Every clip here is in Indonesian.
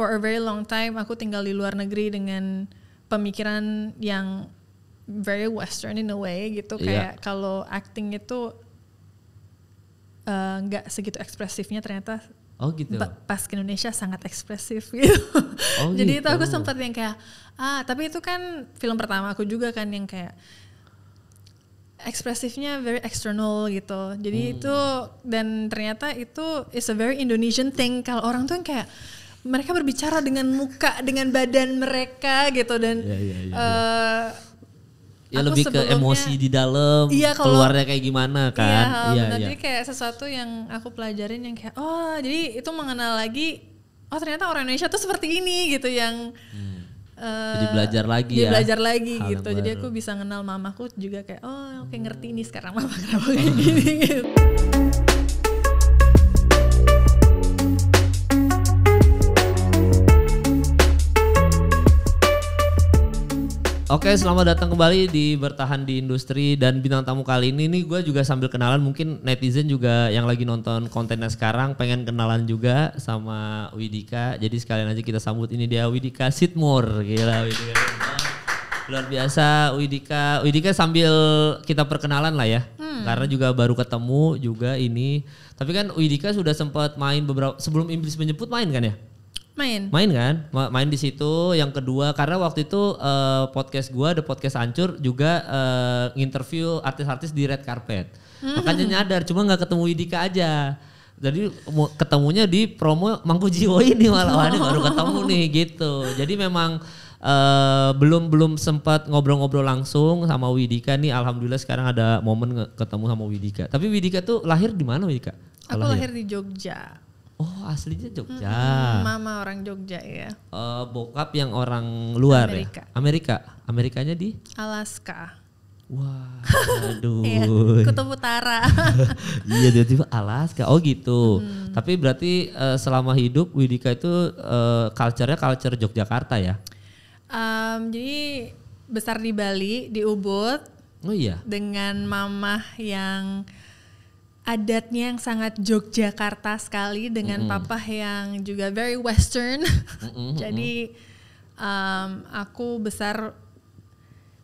for a very long time aku tinggal di luar negeri dengan pemikiran yang very western in a way gitu iya. kayak yeah. kalau acting itu eh, nggak uh, segitu ekspresifnya ternyata Oh gitu. Pas ke Indonesia sangat ekspresif gitu. Oh, Jadi gitu. itu aku gitu. sempat yang kayak ah tapi itu kan film pertama aku juga kan yang kayak ekspresifnya very external gitu. Jadi hmm. itu dan ternyata itu is a very Indonesian thing kalau orang tuh yang kayak mereka berbicara dengan muka dengan badan mereka gitu dan iya, iya, iya, eh, ya, ya, ya, uh, ya lebih ke emosi di dalam iya, kalau, keluarnya kayak gimana kan iya, iya, iya. kayak sesuatu yang aku pelajarin yang kayak oh jadi itu mengenal lagi oh ternyata orang Indonesia tuh seperti ini gitu yang hmm. uh, jadi belajar lagi jadi ya belajar lagi Hal gitu baru. jadi aku bisa kenal mamaku juga kayak oh oke okay, ngerti ini sekarang mama kenapa kayak gini gitu Oke, selamat datang kembali di Bertahan di Industri dan bintang tamu kali ini nih gue juga sambil kenalan mungkin netizen juga yang lagi nonton kontennya sekarang pengen kenalan juga sama Widika. Jadi sekalian aja kita sambut ini dia Widika Sitmur. Gila Widika. Luar biasa Widika. Widika sambil kita perkenalan lah ya. Hmm. Karena juga baru ketemu juga ini. Tapi kan Widika sudah sempat main beberapa sebelum Iblis menyebut main kan ya? Main. Main kan? Main di situ. Yang kedua karena waktu itu uh, podcast gue ada podcast hancur juga uh, eh, interview artis-artis di red carpet. Hmm. Makanya nyadar cuma nggak ketemu Widika aja. Jadi ketemunya di promo Mangku Mangkujiwo ini malah oh. baru ketemu nih gitu. Jadi memang Uh, belum belum sempat ngobrol-ngobrol langsung sama Widika nih alhamdulillah sekarang ada momen ketemu sama Widika. Tapi Widika tuh lahir di mana Widika? Aku lahir? lahir di Jogja. Oh aslinya Jogja. hmm Mama orang Jogja ya. Uh, bokap yang orang luar ya? Amerika. ya. Amerika. Amerikanya di? Alaska. Wah, iya, aduh. iya, Kutub Utara. iya, dia tiba Alaska. Oh gitu. Hmm. Tapi berarti uh, selama hidup Widika itu uh, culture-nya culture Yogyakarta ya? Um, jadi besar di Bali, di Ubud. Oh iya. Dengan mamah yang adatnya yang sangat Yogyakarta sekali dengan mm -hmm. papa yang juga very western. Mm -hmm. Jadi um, aku besar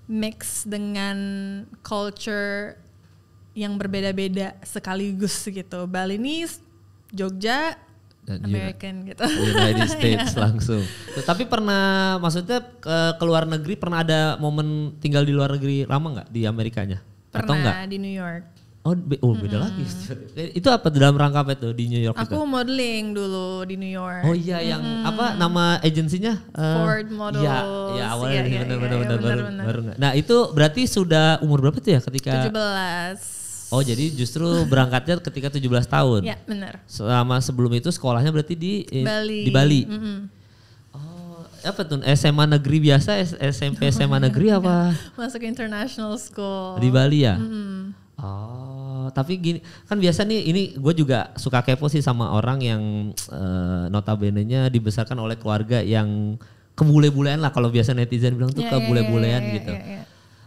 mix dengan culture yang berbeda-beda sekaligus gitu. Balinese, Jogja, dan American gitu. United States iya. langsung. Tapi pernah maksudnya ke, ke luar negeri pernah ada momen tinggal di luar negeri lama nggak di Amerikanya? Pernah Atau di New York. Oh, oh beda hmm. lagi. Itu apa dalam rangka apa itu di New York? Aku itu? modeling dulu di New York. Oh iya, yang apa nama agensinya? Eh, Ford iya, Models. Iya, ya, awalnya ya, ya, benar, benar, baru, Nah itu berarti sudah umur berapa tuh ya ketika? 17. Oh jadi justru berangkatnya ketika 17 tahun? Iya benar. Selama sebelum itu sekolahnya berarti di eh, Bali. Di Bali. Mm -hmm apa tuh SMA negeri biasa SMP SMA negeri apa masuk international school di Bali ya mm -hmm. Oh, tapi gini kan biasa nih ini gue juga suka kepo sih sama orang yang uh, notabenenya dibesarkan oleh keluarga yang kebule-bulean lah kalau biasa netizen bilang tuh yeah, iya, kebule-bulean yeah, yeah, gitu. Yeah, yeah,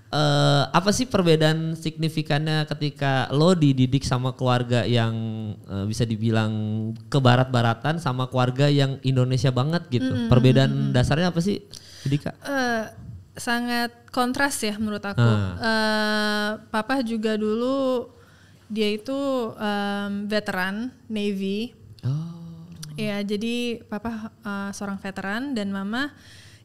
Uh, apa sih perbedaan signifikannya ketika lo dididik sama keluarga yang uh, bisa dibilang ke barat-baratan sama keluarga yang Indonesia banget gitu? Mm -hmm. Perbedaan mm-hmm. dasarnya apa sih, Dika? Uh, sangat kontras ya menurut aku. Hmm. Uh, Papa juga dulu dia itu um, veteran Navy. Oh. Ya jadi Papa uh, seorang veteran dan Mama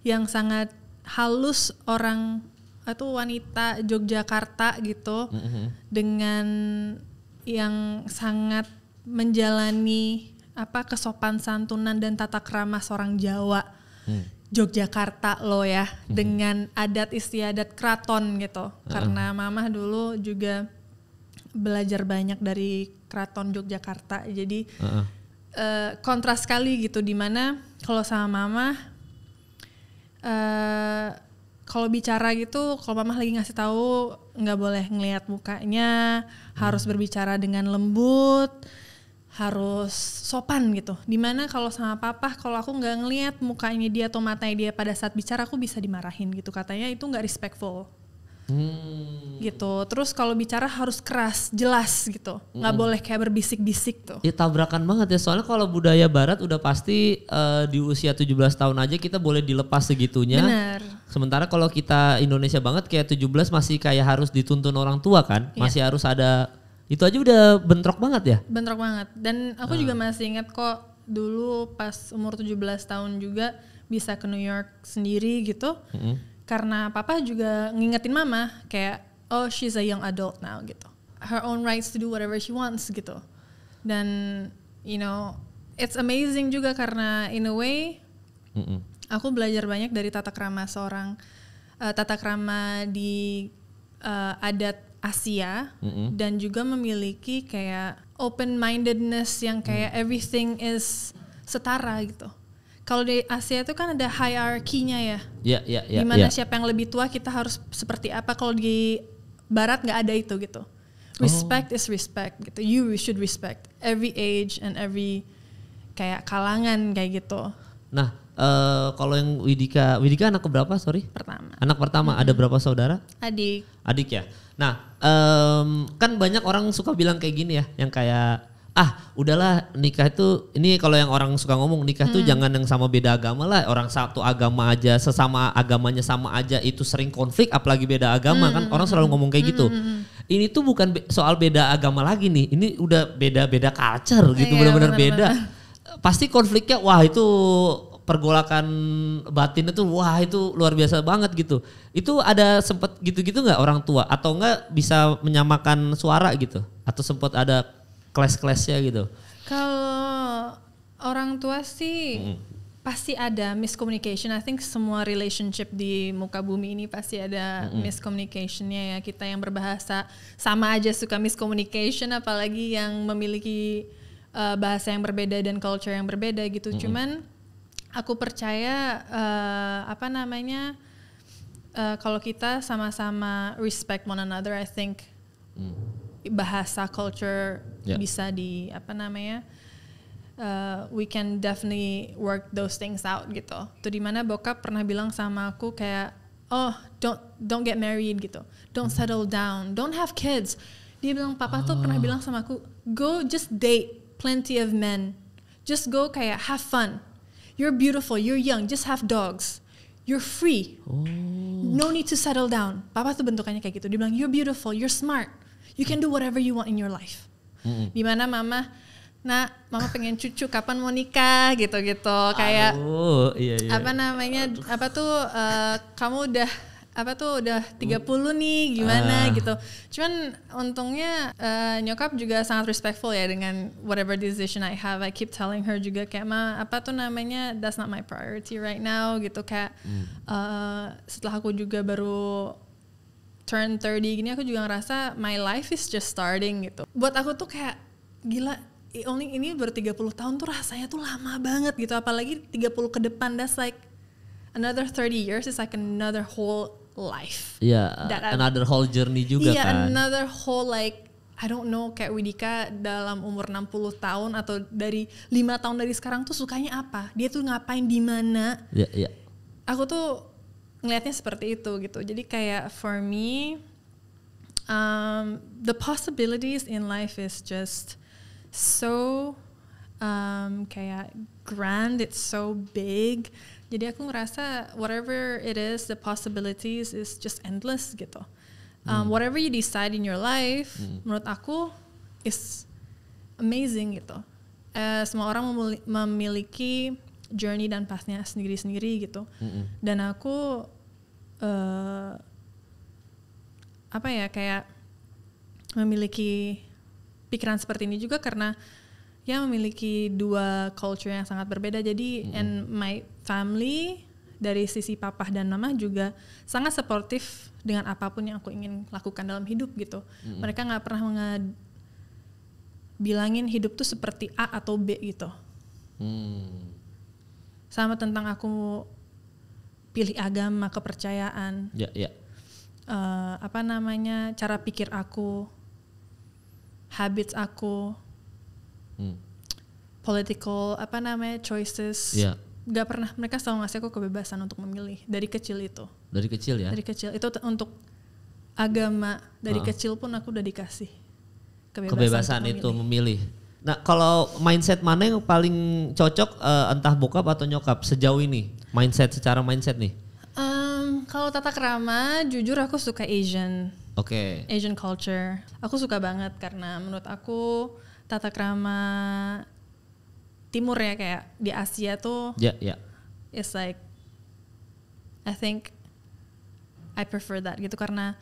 yang sangat halus orang atau wanita Yogyakarta gitu mm -hmm. dengan yang sangat menjalani apa kesopan santunan dan tata kerama seorang Jawa. Hmm. Yogyakarta lo ya hmm. dengan adat istiadat keraton gitu. Hmm. Karena mama dulu juga belajar banyak dari keraton Yogyakarta. Jadi hmm. uh, kontras sekali gitu dimana kalau sama mamah uh, kalau bicara gitu kalau mama lagi ngasih tahu nggak boleh ngelihat mukanya, hmm. harus berbicara dengan lembut harus sopan gitu. Dimana kalau sama papa, kalau aku nggak ngelihat mukanya dia atau matanya dia pada saat bicara, aku bisa dimarahin gitu. Katanya itu nggak respectful. Hmm. gitu terus kalau bicara harus keras jelas gitu nggak hmm. boleh kayak berbisik-bisik tuh ya tabrakan banget ya soalnya kalau budaya barat udah pasti uh, di usia 17 tahun aja kita boleh dilepas segitunya Bener. sementara kalau kita Indonesia banget kayak 17 masih kayak harus dituntun orang tua kan ya. masih harus ada itu aja udah bentrok banget ya? Bentrok banget. Dan aku hmm. juga masih ingat kok dulu pas umur 17 tahun juga bisa ke New York sendiri gitu. -hmm. Karena papa juga ngingetin mama kayak oh she's a young adult now gitu. Her own rights to do whatever she wants gitu. Dan you know it's amazing juga karena in a way -hmm. aku belajar banyak dari tata krama seorang uh, tata krama di uh, adat Asia mm -hmm. dan juga memiliki kayak open mindedness yang mm. kayak mm. everything is setara gitu. Kalau di Asia itu kan ada hierarkinya ya. Iya, iya iya, Dimana Yeah, Gimana siapa yang lebih tua kita harus seperti apa kalau di barat nggak ada itu gitu. Respect oh. is respect gitu. You should respect every age and every kayak kalangan kayak gitu. Nah, Uh, kalau yang Widika, Widika anak keberapa? Sorry. Pertama. Anak pertama. Mm -hmm. Ada berapa saudara? Adik. Adik ya. Nah, um, kan banyak orang suka bilang kayak gini ya, yang kayak ah udahlah nikah itu ini kalau yang orang suka ngomong nikah hmm. tuh jangan yang sama beda agama lah orang satu agama aja sesama agamanya sama aja itu sering konflik apalagi beda agama hmm. kan orang selalu hmm, ngomong kayak hmm. gitu hmm. hmm, hmm. ini tuh bukan soal beda agama lagi nih ini udah beda beda culture gitu eh, benar-benar iya, beda pasti konfliknya wah itu pergolakan batin itu wah itu luar biasa banget gitu. Itu ada sempat gitu-gitu nggak orang tua atau nggak bisa menyamakan suara gitu atau sempat ada kelas-kelasnya gitu? Kalau orang tua sih hmm. pasti ada miscommunication. I think semua relationship di muka bumi ini pasti ada hmm. miscommunicationnya ya. Kita yang berbahasa sama aja suka miscommunication apalagi yang memiliki uh, bahasa yang berbeda dan culture yang berbeda gitu. Hmm. Cuman aku percaya uh, apa namanya uh, kalau kita sama-sama respect one another I think hmm. bahasa culture yeah. bisa di apa namanya uh, we can definitely work those things out gitu tuh dimana bokap pernah bilang sama aku kayak oh don't don't get married gitu don't hmm. settle down don't have kids dia bilang papa oh. tuh pernah ah. bilang sama aku go just date plenty of men just go kayak have fun You're beautiful. You're young. Just have dogs. You're free. Oh. No need to settle down. Papa tuh bentukannya kayak gitu. Dia bilang, you're beautiful. You're smart. You can do whatever you want in your life. Mm -hmm. Dimana mama nah, mama pengen cucu kapan mau nikah gitu gitu kayak oh, iya, iya. apa namanya Aduh. apa tuh uh, kamu udah apa tuh udah 30 nih gimana uh. gitu. Cuman untungnya uh, nyokap juga sangat respectful ya dengan whatever decision I have. I keep telling her juga kayak ma apa tuh namanya that's not my priority right now gitu kayak hmm. uh, setelah aku juga baru turn 30 gini aku juga ngerasa my life is just starting gitu. Buat aku tuh kayak gila only ini baru 30 tahun tuh rasanya tuh lama banget gitu apalagi 30 ke depan that's like another 30 years is like another whole life. Ya, Yeah, another whole journey juga yeah, kan. Iya, another whole like I don't know kayak Widika dalam umur 60 tahun atau dari lima tahun dari sekarang tuh sukanya apa? Dia tuh ngapain di mana? Iya, yeah, iya. Yeah. Aku tuh ngelihatnya seperti itu gitu. Jadi kayak for me um, the possibilities in life is just so um, kayak grand, it's so big. Jadi aku ngerasa whatever it is, the possibilities is just endless gitu. Um, hmm. Whatever you decide in your life, hmm. menurut aku is amazing gitu. Uh, semua orang memiliki journey dan pasnya sendiri-sendiri gitu. Hmm. Dan aku uh, apa ya kayak memiliki pikiran seperti ini juga karena ya memiliki dua culture yang sangat berbeda. Jadi hmm. and my family dari sisi papa dan mama juga sangat suportif dengan apapun yang aku ingin lakukan dalam hidup gitu. Mm. Mereka nggak pernah nge- bilangin hidup tuh seperti A atau B gitu. Mm. Sama tentang aku pilih agama, kepercayaan. yeah, ya, ya. Yeah. Uh, apa namanya? cara pikir aku, habits aku. Mm. Political apa namanya? choices. Yeah nggak pernah mereka selalu ngasih aku kebebasan untuk memilih dari kecil itu dari kecil ya dari kecil itu untuk agama dari uh. kecil pun aku udah dikasih kebebasan, kebebasan memilih. itu memilih nah kalau mindset mana yang paling cocok uh, entah bokap atau nyokap sejauh ini mindset secara mindset nih um, kalau tata kerama jujur aku suka Asian Oke okay. Asian culture aku suka banget karena menurut aku tata kerama timur ya kayak di Asia tuh ya yeah, ya yeah. it's like I think I prefer that gitu karena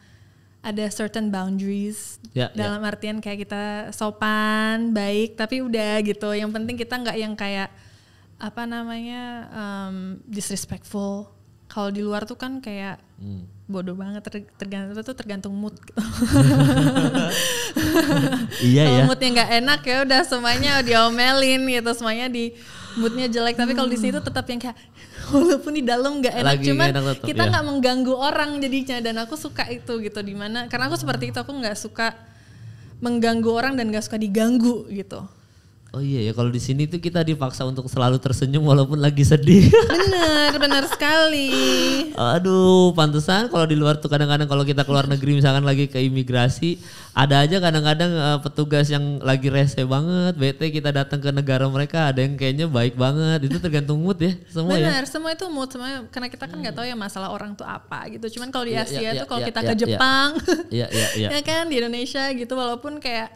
ada certain boundaries yeah, ya. dalam yeah. artian kayak kita sopan baik tapi udah gitu yang penting kita nggak yang kayak apa namanya um, disrespectful kalau di luar tuh kan kayak hmm bodoh banget ter, tergantung itu tergantung mood gitu. iya kalau ya. moodnya nggak enak ya udah semuanya diomelin gitu semuanya di moodnya jelek tapi kalau di situ tuh tetap yang kayak walaupun di dalam nggak enak Lagi cuman enak tetap, kita iya. nggak ya. mengganggu orang jadinya dan aku suka itu gitu dimana karena aku seperti itu aku nggak suka mengganggu orang dan nggak suka diganggu gitu Oh iya ya kalau di sini tuh kita dipaksa untuk selalu tersenyum walaupun lagi sedih. Benar, benar sekali. Aduh, pantesan kalau di luar tuh kadang-kadang kalau kita keluar negeri misalkan lagi ke imigrasi, ada aja kadang-kadang uh, petugas yang lagi rese banget, bete kita datang ke negara mereka ada yang kayaknya baik banget. Itu tergantung mood ya, semua benar, ya. semua itu mood semuanya karena kita kan nggak tahu ya masalah orang tuh apa gitu. Cuman kalau di iya, Asia ya, ya, tuh iya, kalau ya, kita ya, ke ya, Jepang, ya, ya, ya. ya kan di Indonesia gitu walaupun kayak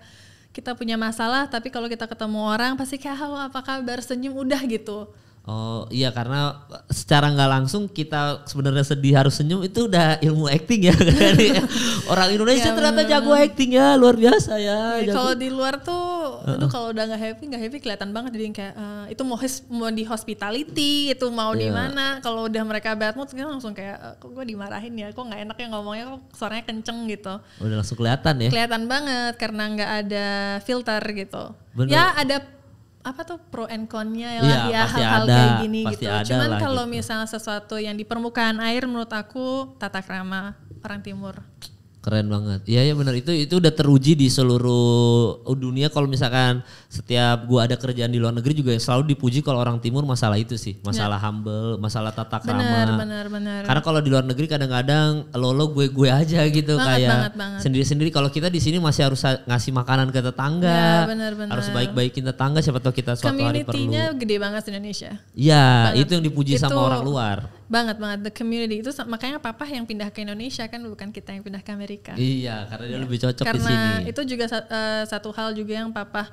kita punya masalah tapi kalau kita ketemu orang pasti kayak halo apa kabar senyum udah gitu Oh iya karena eh, secara nggak langsung kita sebenarnya sedih harus senyum itu udah ilmu acting ya kan? iya. orang Indonesia ya, ternyata jago acting ya luar biasa ya. ya kalau di luar tuh, uh kalau udah nggak happy nggak happy kelihatan banget jadi kayak uh, itu mau his, mau di hospitality itu mau yeah. di iya. mana kalau udah mereka bad mood kan langsung kayak eh, kok gue dimarahin ya kok nggak enak ya ngomongnya kok suaranya kenceng gitu. Udah langsung kelihatan ya. Kelihatan banget karena nggak ada filter gitu. Bener. Ya ada apa tuh pro and connya iya, ya ya hal-hal kayak gini gitu. Cuman kalau gitu. misalnya sesuatu yang di permukaan air menurut aku tata krama orang timur. Keren banget. Iya ya benar itu itu udah teruji di seluruh dunia kalau misalkan setiap gua ada kerjaan di luar negeri juga ya, selalu dipuji kalau orang timur masalah itu sih masalah ya. humble masalah tata krama benar, benar, benar. karena kalau di luar negeri kadang-kadang lo lo gue gue aja gitu banget, kayak sendiri-sendiri kalau kita di sini masih harus ngasih makanan ke tetangga ya, benar, benar. harus baik-baikin tetangga siapa tahu kita suatu hari perlu gede banget di Indonesia ya itu yang dipuji itu, sama orang luar banget banget the community itu makanya papa yang pindah ke Indonesia kan bukan kita yang pindah ke Amerika iya karena dia iya. lebih cocok karena di sini karena itu juga uh, satu hal juga yang papa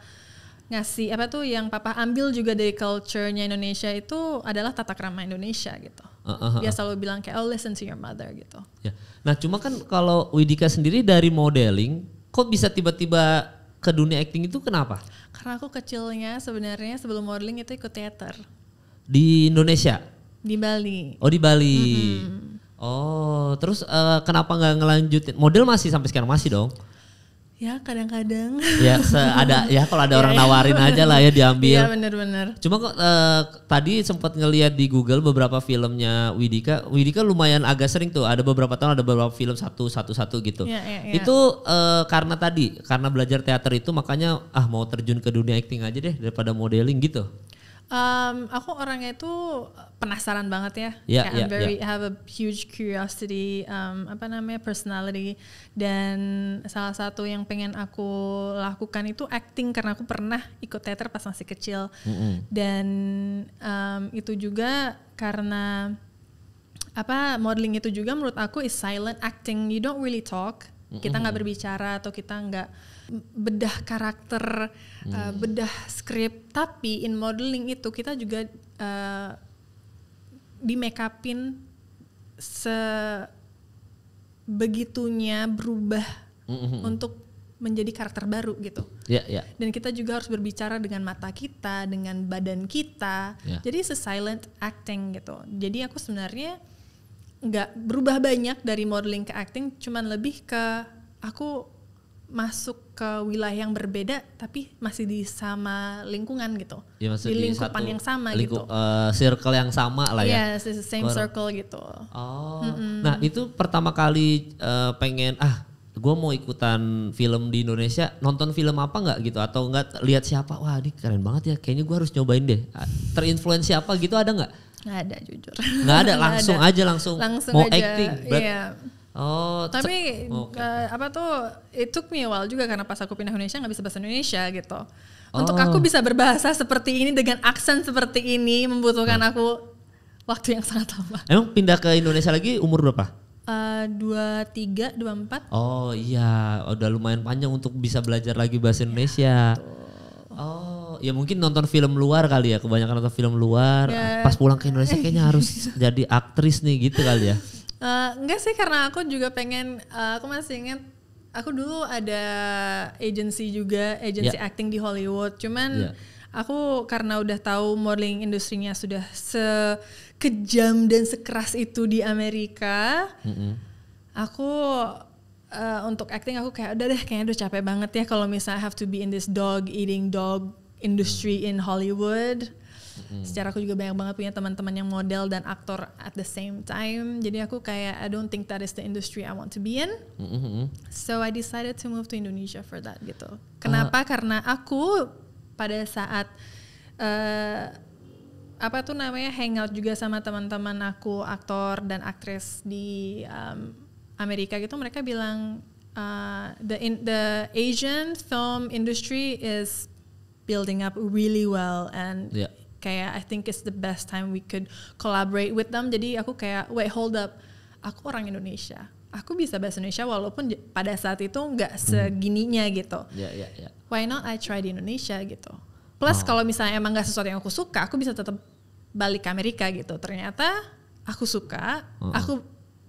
ngasih apa tuh yang papa ambil juga dari culture-nya Indonesia itu adalah tata krama Indonesia gitu. Uh, Dia selalu bilang kayak oh listen to your mother gitu. Ya. Nah, cuma kan kalau Widika sendiri dari modeling kok bisa tiba-tiba ke dunia acting itu kenapa? Karena aku kecilnya sebenarnya sebelum modeling itu ikut teater. Di Indonesia? Di Bali. Oh, di Bali. Mm -hmm. Oh, terus uh, kenapa nggak ngelanjutin? Model masih sampai sekarang masih dong? Ya kadang-kadang. Ya ada ya kalau ada ya, orang ya. nawarin aja lah ya diambil. Iya benar-benar. Cuma kok eh, tadi sempat ngelihat di Google beberapa filmnya Widika. Widika lumayan agak sering tuh. Ada beberapa tahun ada beberapa film satu satu satu gitu. Ya, ya, ya. Itu eh, karena tadi karena belajar teater itu makanya ah mau terjun ke dunia acting aja deh daripada modeling gitu. Um, aku orangnya itu penasaran banget ya. Yeah, yeah, I'm ya, very yeah. have a huge curiosity, um, apa namanya personality. Dan salah satu yang pengen aku lakukan itu acting karena aku pernah ikut teater pas masih kecil. Mm -hmm. Dan um, itu juga karena apa modeling itu juga menurut aku is silent acting. You don't really talk kita nggak berbicara atau kita nggak bedah karakter hmm. uh, bedah skrip tapi in modeling itu kita juga uh, di make upin sebegitunya berubah mm-hmm. untuk menjadi karakter baru gitu. Yeah, yeah. Dan kita juga harus berbicara dengan mata kita, dengan badan kita. Yeah. Jadi se silent acting gitu. Jadi aku sebenarnya nggak berubah banyak dari modeling ke acting cuman lebih ke aku masuk ke wilayah yang berbeda tapi masih di sama lingkungan gitu ya, di lingkupan yang sama gitu. lingku, gitu uh, circle yang sama lah ya. yes, it's the same Or, circle gitu oh mm -hmm. nah itu pertama kali uh, pengen ah gue mau ikutan film di Indonesia nonton film apa nggak gitu atau nggak lihat siapa wah ini keren banget ya kayaknya gue harus nyobain deh terinfluensi apa gitu ada nggak Nggak ada jujur. Nggak ada langsung gak ada. aja langsung. Langsung mau aja. acting. Iya. Yeah. Oh, tapi okay. uh, eh, apa tuh it took me a while juga karena pas aku pindah Indonesia nggak bisa bahasa Indonesia gitu. Oh. Untuk aku oh. bisa berbahasa seperti ini dengan aksen seperti ini membutuhkan oh. aku waktu yang sangat lama. Emang pindah ke Indonesia lagi umur berapa? Eh, dua tiga dua empat oh iya udah lumayan panjang untuk bisa belajar lagi bahasa iya, Indonesia betul ya mungkin nonton film luar kali ya, kebanyakan nonton film luar. Yeah. Pas pulang ke Indonesia kayaknya eh. harus jadi aktris nih gitu kali ya. Uh, enggak sih karena aku juga pengen uh, aku masih inget aku dulu ada agency juga agency yeah. acting di Hollywood cuman yeah. aku karena udah tahu modeling industrinya sudah sekejam dan sekeras itu di Amerika mm -hmm. aku uh, untuk acting aku kayak udah deh kayaknya udah capek banget ya kalau misalnya have to be in this dog eating dog industry hmm. in Hollywood. Mm. Secara aku juga banyak banget punya teman-teman yang model dan aktor at the same time. Jadi aku kayak I don't think that is the industry I want to be in. Mm-hmm. So I decided to move to Indonesia for that gitu. Kenapa? Uh. Karena aku pada saat uh, apa tuh namanya hangout juga sama teman-teman aku aktor dan aktris di um, Amerika gitu mereka bilang uh, the in, the Asian film industry is building up really well and yeah. kayak I think it's the best time we could collaborate with them. Jadi aku kayak wait hold up, aku orang Indonesia. Aku bisa bahasa Indonesia walaupun pada saat itu nggak hmm. segininya hmm. gitu. Yeah, yeah, yeah. Why not I try di Indonesia gitu. Plus oh. kalau misalnya emang nggak sesuatu yang aku suka, aku bisa tetap balik ke Amerika gitu. Ternyata aku suka, uh -uh. aku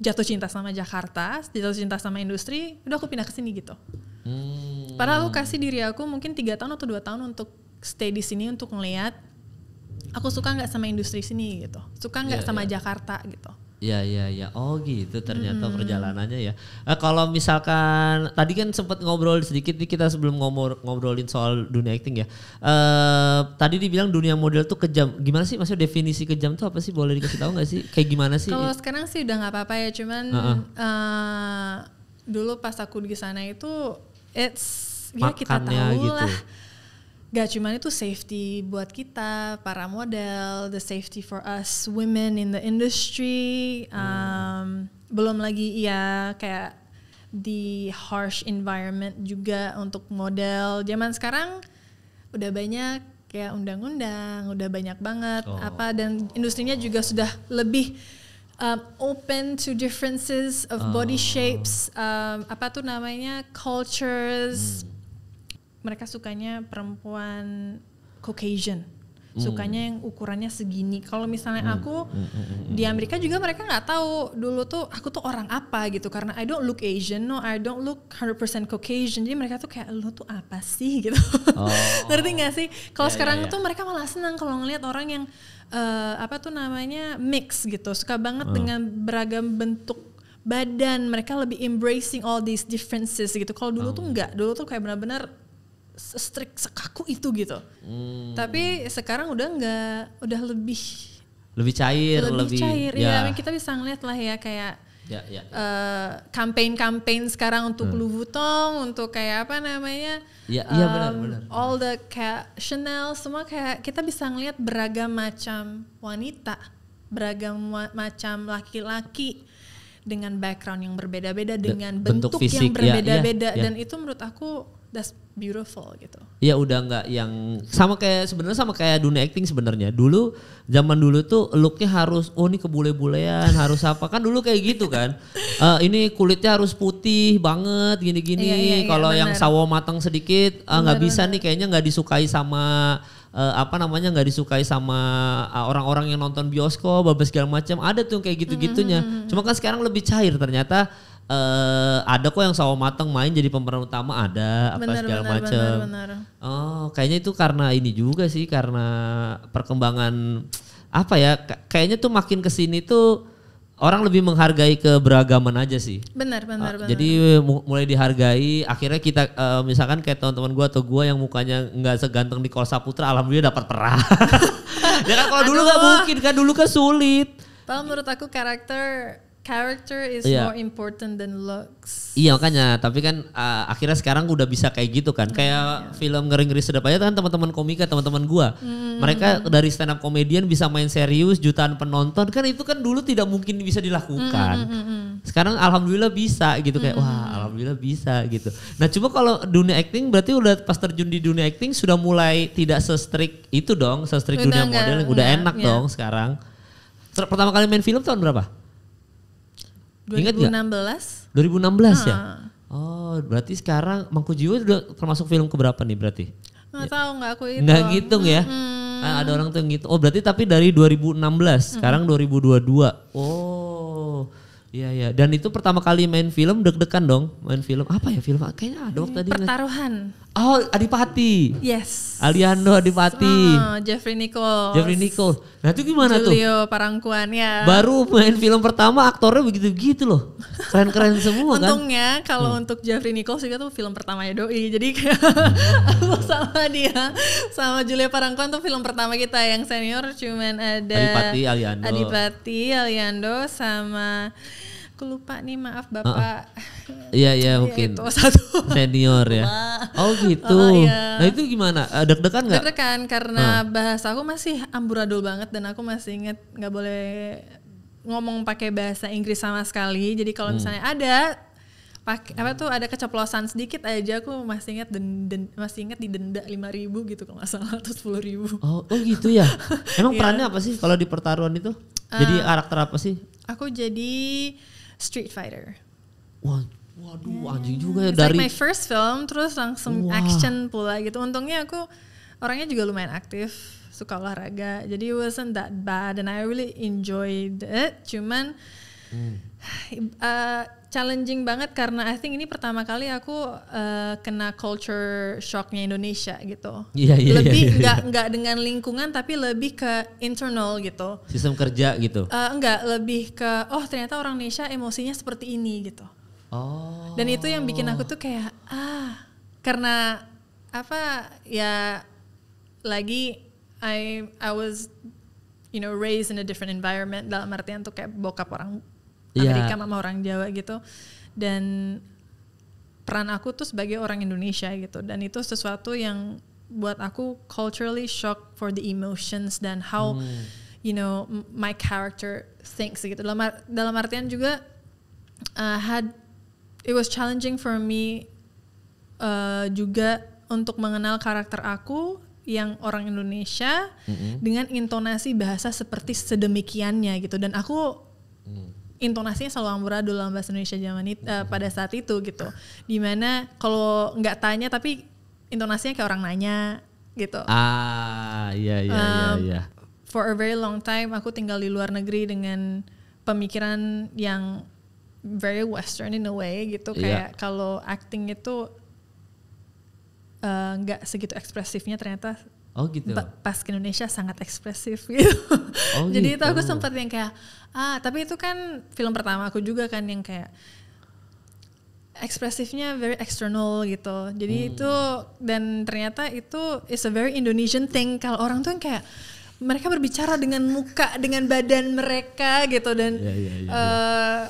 jatuh cinta sama Jakarta, jatuh cinta sama industri, udah aku pindah ke sini gitu. Hmm Hmm. Padahal aku iya. kasih diri aku mungkin tiga tahun atau dua tahun untuk stay di sini untuk ngelihat aku suka nggak sama industri sini gitu, suka nggak yeah, sama yeah. Jakarta gitu. Ya ya ya. Oh gitu ternyata hmm. perjalanannya ya. Eh, kalau misalkan tadi kan sempat ngobrol sedikit nih kita sebelum ngomor, ngobrolin soal dunia acting ya. Eh tadi dibilang dunia model tuh kejam. Gimana sih maksudnya definisi kejam tuh apa sih? Boleh dikasih tahu nggak sih? Kayak gimana sih? Kalau sekarang sih udah nggak apa-apa ya, cuman uh -uh. Uh, dulu pas aku di sana itu it's ya kita tahu gitu. lah Gak cuma itu safety buat kita para model, the safety for us women in the industry. Hmm. Um, belum lagi ya kayak di harsh environment juga untuk model. Zaman sekarang udah banyak kayak undang-undang, udah banyak banget oh. apa dan industrinya juga sudah lebih um, open to differences of oh. body ah. shapes, um, apa tuh namanya cultures. Hmm mereka sukanya perempuan Caucasian hmm. sukanya yang ukurannya segini. Kalau misalnya hmm. aku hmm, di Amerika juga mereka nggak tahu dulu tuh aku tuh orang apa gitu karena I don't look Asian, no I don't look 100% Caucasian. Jadi mereka tuh kayak lo tuh apa sih gitu. Oh. Ngerti nggak sih? Kalau yeah, ya, sekarang yeah, yeah. tuh mereka malah senang kalau ngelihat orang yang uh, apa tuh namanya mix gitu. Suka banget uh. dengan beragam bentuk badan mereka lebih embracing all these differences gitu. Kalau dulu oh. tuh nggak, dulu tuh kayak benar-benar strict sekaku itu gitu. Hmm. Tapi sekarang udah nggak udah lebih lebih cair lebih, lebih cair ya. ya kita bisa ngeliat lah ya kayak ya, ya, ya. Uh, kampanye-kampanye sekarang untuk hmm. Louis untuk kayak apa namanya, ya, um, ya benar, benar, all the kayak Chanel, semua kayak kita bisa ngeliat beragam macam wanita, beragam wa macam laki-laki dengan background yang berbeda-beda, dengan bentuk, bentuk fisik, yang berbeda-beda, ya, ya, ya. dan itu menurut aku that's beautiful gitu. Iya udah nggak yang sama kayak sebenarnya sama kayak dunia acting sebenarnya. Dulu zaman dulu tuh looknya harus oh ini kebule-bulean harus apa kan dulu kayak gitu kan. uh, ini kulitnya harus putih banget gini-gini. Iya, iya, iya, Kalau yang sawo matang sedikit eh, nggak uh, bisa bener. nih kayaknya nggak disukai sama uh, apa namanya nggak disukai sama orang-orang yang nonton bioskop, berbagai segala macam. Ada tuh kayak gitu-gitunya. Mm -hmm. Cuma kan sekarang lebih cair ternyata uh, ada kok yang sawo mateng main jadi pemeran utama ada apa segala macam. Oh, kayaknya itu karena ini juga sih karena perkembangan apa ya? Kayaknya tuh makin ke sini tuh orang lebih menghargai keberagaman aja sih. Benar, benar, uh, benar. Jadi eh, mulai dihargai, akhirnya kita uh, misalkan kayak teman-teman gue atau gua yang mukanya nggak seganteng di Kolsa Putra, alhamdulillah dapat peran. ya kan kalau dulu nggak mungkin kan dulu kan sulit. Kalau menurut aku karakter character is yeah. more important than looks. Iya makanya, tapi kan uh, akhirnya sekarang udah bisa kayak gitu kan. Mm, kayak yeah. film ngeri-ngeri sedap aja kan teman-teman komika, teman-teman gua. Mm. Mereka dari stand up comedian bisa main serius, jutaan penonton kan itu kan dulu tidak mungkin bisa dilakukan. Mm, mm, Sekarang alhamdulillah bisa gitu kayak mm. wah, alhamdulillah bisa gitu. Nah, coba kalau dunia acting berarti udah pas terjun di dunia acting sudah mulai tidak se-strict itu dong, se-strict dunia model udah enak yeah. dong sekarang. Pertama kali main film tahun berapa? Ingat 2016. 2016 ya? Ah. Oh, berarti sekarang Mangku Jiwa udah termasuk film keberapa nih berarti? Nggak ya. tahu nggak aku itu. Nggak ngitung ya? Ah, ada orang tuh ngitung. Oh, berarti tapi dari 2016, sekarang hmm. 2022. Oh. Iya iya. Dan itu pertama kali main film deg-degan dong, main film. Apa ya film? Kayaknya ada waktu tadi. Pertaruhan. Oh, Adipati. Yes. Aliando Adipati. Oh, Jeffrey Nicole. Jeffrey Nicole. Nah, itu gimana Julio tuh? Julio Parangkuan ya. Baru main film pertama aktornya begitu-begitu loh. Keren-keren semua kan. Untungnya kalau hmm. untuk Jeffrey Nichols juga tuh film pertamanya doi. Jadi aku hmm. sama dia sama Julia Parangkuan tuh film pertama kita yang senior cuman ada Adipati Aliando. Adipati Aliando sama aku lupa nih maaf bapak iya uh, iya ya, mungkin itu satu senior ya oh gitu oh, iya. nah itu gimana eh, deg-degan nggak deg-degan karena uh. bahasa aku masih amburadul banget dan aku masih inget nggak boleh ngomong pakai bahasa Inggris sama sekali jadi kalau hmm. misalnya ada pakai apa tuh ada keceplosan sedikit aja aku masih ingat den, den, masih ingat didenda lima ribu gitu kalau nggak salah atau sepuluh ribu oh oh gitu ya emang yeah. perannya apa sih kalau di pertaruhan itu eh, jadi karakter apa sih aku jadi Street Fighter. Wah, waduh yeah. anjing juga ya It's dari like my first film terus langsung Wah. action pula gitu. Untungnya aku orangnya juga lumayan aktif, suka olahraga. Jadi it wasn't that bad and I really enjoyed it. Cuman hmm Uh, challenging banget karena I think ini pertama kali aku uh, kena culture shocknya Indonesia gitu. yeah, Yeah, iya, lebih yeah, iya. nggak nggak dengan lingkungan tapi lebih ke internal gitu. Sistem kerja gitu. Uh, eh, enggak lebih ke oh ternyata orang Indonesia emosinya seperti ini gitu. Oh. Dan itu yang bikin aku tuh kayak ah karena apa ya lagi I I was you know raised in a different environment dalam artian tuh kayak bokap orang Iya. Amerika yeah. sama orang Jawa gitu dan peran aku tuh sebagai orang Indonesia gitu dan itu sesuatu yang buat aku culturally shock for the emotions dan how hmm. you know my character thinks gitu dalam dalam artian juga uh, had it was challenging for me uh, juga untuk mengenal karakter aku yang orang Indonesia mm -hmm. dengan intonasi bahasa seperti sedemikiannya gitu dan aku mm intonasinya selalu amburadul dalam bahasa Indonesia zaman itu uh, eh, pada saat itu gitu dimana kalau nggak tanya tapi intonasinya kayak orang nanya gitu ah iya iya, iya um, iya, iya for a very long time aku tinggal di luar negeri dengan pemikiran yang very western in a way gitu iya. kayak yeah. kalau acting itu eh, nggak uh, segitu ekspresifnya ternyata Oh gitu. pas ke Indonesia sangat ekspresif gitu. Oh, Jadi gitu. itu aku gitu. sempat yang kayak ah tapi itu kan film pertama aku juga kan yang kayak ekspresifnya very external gitu. Jadi hmm. itu dan ternyata itu is a very Indonesian thing kalau orang tuh yang kayak mereka berbicara dengan muka dengan badan mereka gitu dan yeah, yeah, yeah, uh,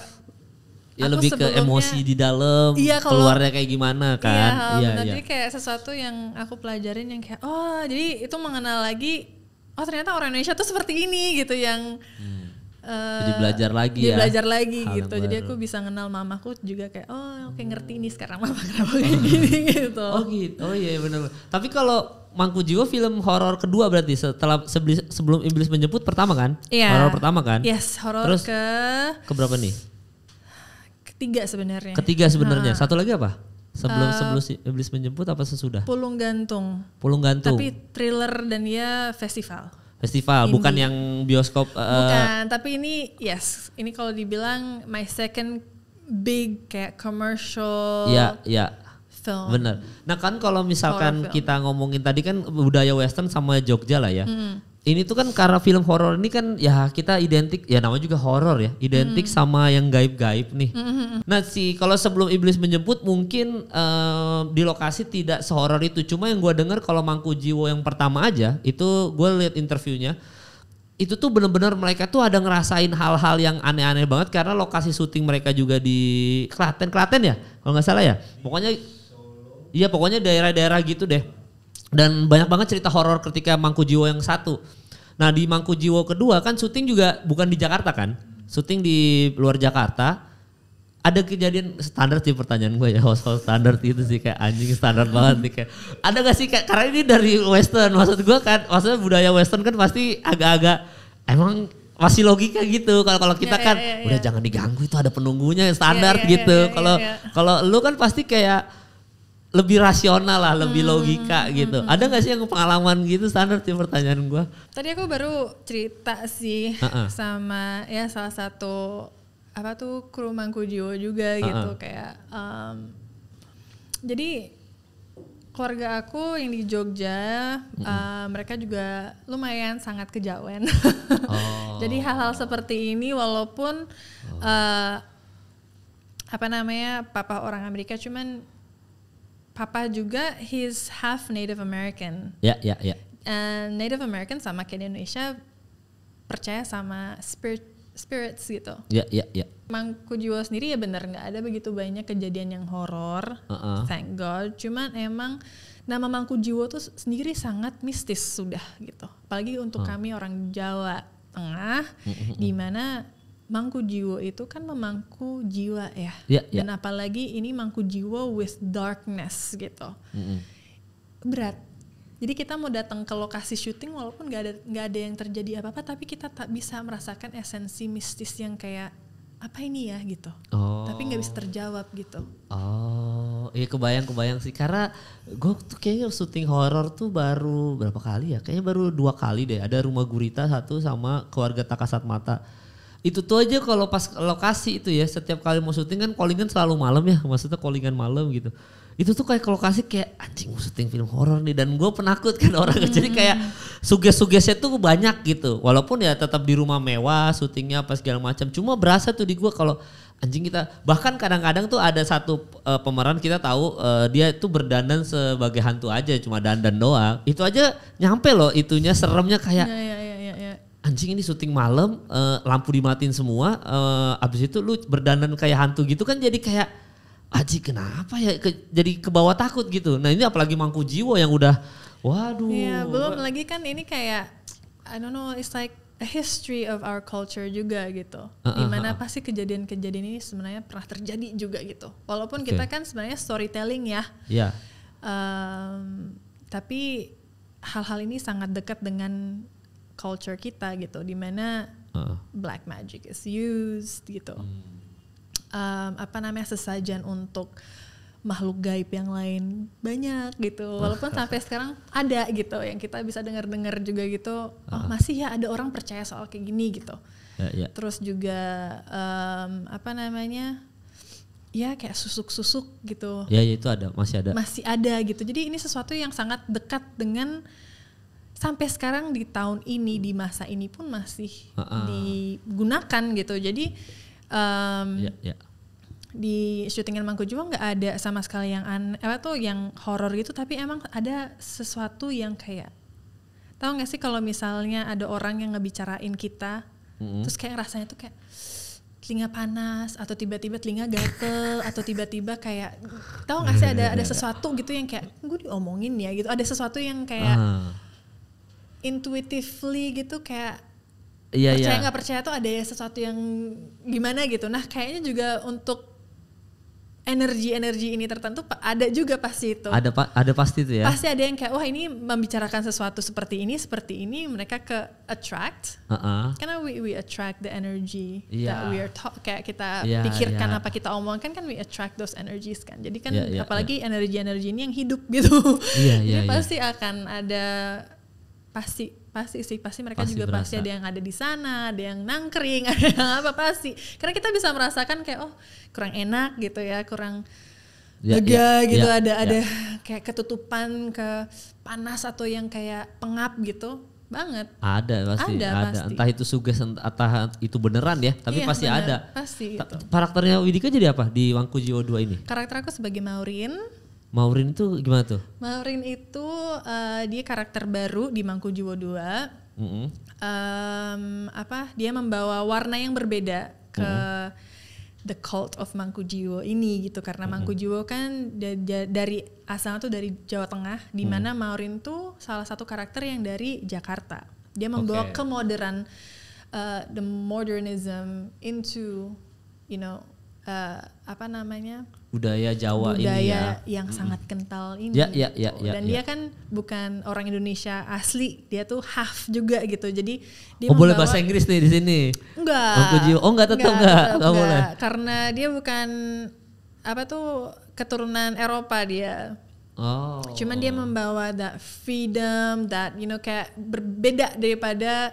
Ya lebih ke emosi di dalam, iya, kalau, keluarnya kayak gimana iya, kan? Iya, iya, benar. iya. Jadi iya. kayak sesuatu yang aku pelajarin yang kayak oh, jadi itu mengenal lagi oh ternyata orang Indonesia tuh seperti ini gitu yang hmm. Eh, jadi belajar lagi jadi ya. belajar lagi Hal gitu. Jadi aku bisa kenal mamaku juga kayak oh oke okay, hmm. ngerti ini sekarang mama kenapa oh, kayak gitu. gini gitu. Oh gitu. Oh iya benar. Tapi kalau Mangku jiwa film horor kedua berarti setelah sebelum, Iblis Menjemput pertama kan? Iya. Horor pertama kan? Yes, horor ke ke berapa nih? tiga sebenarnya. Ketiga sebenarnya. Nah. Satu lagi apa? Sebelum uh, sebelum si iblis menjemput apa sesudah? Pulung gantung. Pulung gantung. Tapi thriller dan ya festival. Festival, Indie. bukan yang bioskop. Uh, bukan, tapi ini yes, ini kalau dibilang my second big kayak commercial. Ya, ya film. Bener. Nah kan kalau misalkan kita ngomongin tadi kan budaya western sama Jogja lah ya. Mm ini tuh kan karena film horor ini kan ya kita identik ya namanya juga horor ya identik hmm. sama yang gaib-gaib nih. Hmm. hmm, hmm. Nah si kalau sebelum iblis menjemput mungkin uh, di lokasi tidak sehoror itu. Cuma yang gue dengar kalau Mangku Jiwo yang pertama aja itu gue lihat interviewnya itu tuh bener-bener mereka tuh ada ngerasain hal-hal yang aneh-aneh banget karena lokasi syuting mereka juga di Klaten Klaten ya kalau nggak salah ya pokoknya iya pokoknya daerah-daerah gitu deh dan banyak banget cerita horor ketika Mangku Jiwo yang satu. Nah di Mangku Jiwo kedua kan syuting juga bukan di Jakarta kan, syuting di luar Jakarta. Ada kejadian standar sih pertanyaan gue ya, host standar itu sih kayak anjing standar banget nih kayak. Ada gak sih kayak karena ini dari Western, maksud gue kan, maksudnya budaya Western kan pasti agak-agak emang masih logika gitu kalau kalau kita yeah, kan yeah, yeah, udah yeah. jangan diganggu itu ada penunggunya iya, standar yeah, yeah, gitu iya, iya, kalau yeah, yeah, yeah. kalau lu kan pasti kayak lebih rasional lah, lebih hmm, logika gitu. Hmm, Ada gak sih yang pengalaman gitu standar sih pertanyaan gue? Tadi aku baru cerita sih uh -uh. sama ya salah satu apa tuh kru Mangkudio juga uh -uh. gitu kayak. Um, jadi keluarga aku yang di Jogja, hmm. uh, mereka juga lumayan sangat kejauhan. oh. Jadi hal-hal seperti ini walaupun oh. uh, apa namanya papa orang Amerika cuman papa juga he's half Native American. Ya, yeah, ya, yeah, ya. Yeah. And Native American sama kayak di Indonesia percaya sama spirit spirits gitu. Ya, ya, ya. Emang Kujiwo sendiri ya benar nggak ada begitu banyak kejadian yang horor. Uh -uh. Thank God. Cuman emang nama Mangku Jiwo tuh sendiri sangat mistis sudah gitu. Apalagi untuk uh. kami orang Jawa Tengah, hmm, hmm, di mana mangku jiwa itu kan memangku jiwa ya. Yeah, yeah. Dan apalagi ini mangku jiwa with darkness gitu. Mm -hmm. Berat. Jadi kita mau datang ke lokasi syuting walaupun nggak ada nggak ada yang terjadi apa-apa tapi kita tak bisa merasakan esensi mistis yang kayak apa ini ya gitu. Oh. Tapi nggak bisa terjawab gitu. Oh, iya kebayang kebayang sih karena gue tuh kayaknya syuting horror tuh baru berapa kali ya? Kayaknya baru dua kali deh. Ada Rumah Gurita satu sama Keluarga Takasat Mata itu tuh aja kalau pas lokasi itu ya setiap kali mau syuting kan callingan selalu malam ya maksudnya callingan malam gitu itu tuh kayak kalau kasih kayak anjing syuting film horor nih dan gue penakut kan orang hmm. jadi kayak suges-sugesnya tuh banyak gitu walaupun ya tetap di rumah mewah syutingnya apa segala macam cuma berasa tuh di gue kalau anjing kita bahkan kadang-kadang tuh ada satu uh, pemeran kita tahu uh, dia itu berdandan sebagai hantu aja cuma dandan doang itu aja nyampe loh itunya seremnya kayak ya, ya anjing ini syuting malam uh, lampu dimatiin semua uh, abis itu lu berdandan kayak hantu gitu kan jadi kayak aji kenapa ya ke, jadi ke bawah takut gitu nah ini apalagi mangku jiwa yang udah waduh ya belum lagi kan ini kayak I don't know it's like a history of our culture juga gitu uh, ah, uh, ah, dimana ah, pasti kejadian-kejadian ini sebenarnya pernah terjadi juga gitu walaupun okay. kita kan sebenarnya storytelling ya yeah. Iya. um, tapi hal-hal ini sangat dekat dengan culture kita gitu di mana uh. black magic is used gitu hmm. um, apa namanya sesajen untuk makhluk gaib yang lain banyak gitu walaupun sampai sekarang ada gitu yang kita bisa dengar-dengar juga gitu uh. masih ya ada orang percaya soal kayak gini gitu yeah, yeah. terus juga um, apa namanya ya kayak susuk-susuk gitu ya ya itu ada masih ada masih ada gitu jadi ini sesuatu yang sangat dekat dengan sampai sekarang di tahun ini di masa ini pun masih uh -uh. digunakan gitu jadi um, yeah, yeah. di syutingan Mangku juga nggak ada sama sekali yang an apa tuh yang horor gitu tapi emang ada sesuatu yang kayak tahu gak sih kalau misalnya ada orang yang ngebicarain kita mm -hmm. terus kayak rasanya tuh kayak telinga panas atau tiba-tiba telinga gatel atau tiba-tiba kayak tahu gak sih ada ya, ya, ada ya, sesuatu gitu yang kayak gue diomongin ya gitu ada sesuatu yang kayak uh intuitively gitu kayak iya, percaya iya. nggak iya. percaya tuh ada sesuatu yang gimana gitu. Nah kayaknya juga untuk energi-energi ini tertentu ada juga pasti itu. Ada pa ada pasti itu ya. Pasti ada yang kayak wah ini membicarakan sesuatu seperti ini seperti ini mereka ke attract. Uh -uh. Karena we we attract the energy yeah. that we are talk kayak kita yeah, pikirkan yeah. apa kita omongkan kan we attract those energies kan. Jadi kan yeah, yeah, apalagi iya. energi-energi yeah. ini yang hidup gitu. Yeah, yeah, Jadi yeah. pasti akan ada pasti pasti sih pasti mereka pasti juga berasa. pasti ada yang ada di sana ada yang nangkring ada yang apa pasti karena kita bisa merasakan kayak oh kurang enak gitu ya kurang ya, ya lega ya, gitu ya, ada ya. ada kayak ketutupan ke panas atau yang kayak pengap gitu banget ada pasti ada, ada. Pasti. entah itu sugest entah itu beneran ya tapi iya, pasti bener, ada pasti itu. karakternya Widika jadi apa di Wangku Jiwo 2 ini karakter aku sebagai Maurin Maurin itu gimana tuh? Maurin itu uh, dia karakter baru di Jiwo 2. Mm -hmm. um, apa? Dia membawa warna yang berbeda ke mm -hmm. The Cult of Mangkujiwo ini gitu karena mm -hmm. Mangkujiwo kan da da dari asalnya tuh dari Jawa Tengah di mm. mana Maurin tuh salah satu karakter yang dari Jakarta. Dia membawa okay. kemodern uh, eh, the modernism into you know uh, apa namanya budaya Jawa budaya ini ya. yang hmm. sangat kental ini ya, ya, gitu. ya, ya, dan ya. dia kan bukan orang Indonesia asli dia tuh half juga gitu jadi dia oh boleh bahasa Inggris nih di sini enggak oh, oh enggak tetap enggak, oh, enggak. boleh karena dia bukan apa tuh keturunan Eropa dia Oh. Cuman dia membawa that freedom, that you know kayak berbeda daripada